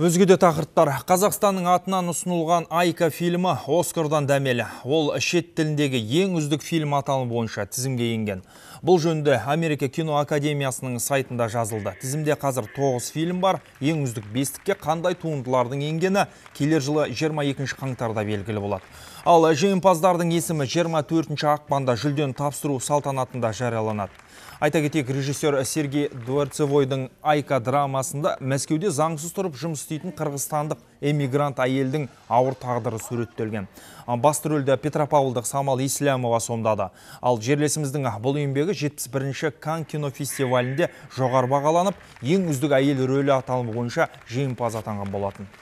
Өзге де тақырыптар Қазақстанның атынан ұсынылған Айка фильмі Оскардан дәмелі. Ол шет тіліндегі ең үздік фильм аталымы бойынша тізімге енген. Бұл жөнді Америка кино академиясының сайтында жазылды. Тізімде қазір 9 фильм бар. Ең үздік бестікке қандай туындылардың енгені келер жылы 22 қаңтарда белгілі болады. Ал жеңімпаздардың есімі 24 ақпанда жүлден тапсыру салтанатында жарияланады. Айта кетейік режиссер Сергей Дворцевойдың Айка драмасында Мәскеуде заңсыз тұрып жұмыс істейтін қырғызстандық эмигрант әйелдің ауыр тағдыры суреттелген басты рөлді петропавлдық самал ислямова сомдады ал жерлесіміздің бұл еңбегі 71-ші кан кинофестивалінде жоғары бағаланып ең үздік әйел рөлі аталымы бойынша жеңімпаз атанған болатын